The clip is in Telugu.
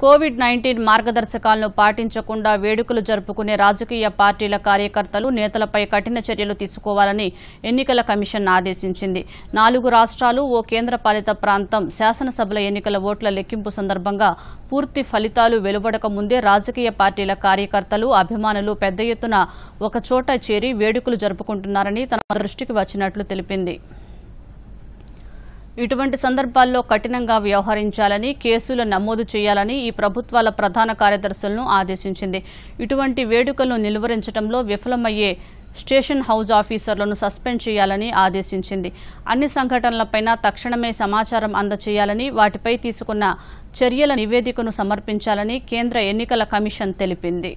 కోవిడ్ నైన్టీన్ మార్గదర్శకాలను పాటించకుండా వేడుకలు జరుపుకునే రాజకీయ పార్టీల కార్యకర్తలు నేతలపై కఠిన చర్యలు తీసుకోవాలని ఎన్నికల కమిషన్ ఆదేశించింది నాలుగు రాష్ట్రాలు ఓ కేంద్రపాలిత ప్రాంతం శాసనసభల ఎన్నికల ఓట్ల లెక్కింపు సందర్భంగా పూర్తి ఫలితాలు వెలువడక ముందే రాజకీయ పార్టీల కార్యకర్తలు అభిమానులు పెద్ద ఎత్తున ఒకచోట చేరి వేడుకలు జరుపుకుంటున్నారని తన దృష్టికి వచ్చినట్లు తెలిపింది ఇటువంటి సందర్భాల్లో కఠినంగా వ్యవహరించాలని కేసులు నమోదు చేయాలని ఈ ప్రభుత్వాల ప్రధాన కార్యదర్శులను ఆదేశించింది ఇటువంటి వేడుకలను నిలువరించడంలో విఫలమయ్యే స్టేషన్ హౌజ్ ఆఫీసర్లను సస్పెండ్ చేయాలని ఆదేశించింది అన్ని సంఘటనలపైన తక్షణమే సమాచారం అందచేయాలని వాటిపై తీసుకున్న చర్యల నివేదికను సమర్పించాలని కేంద్ర ఎన్నికల కమిషన్ తెలిపింది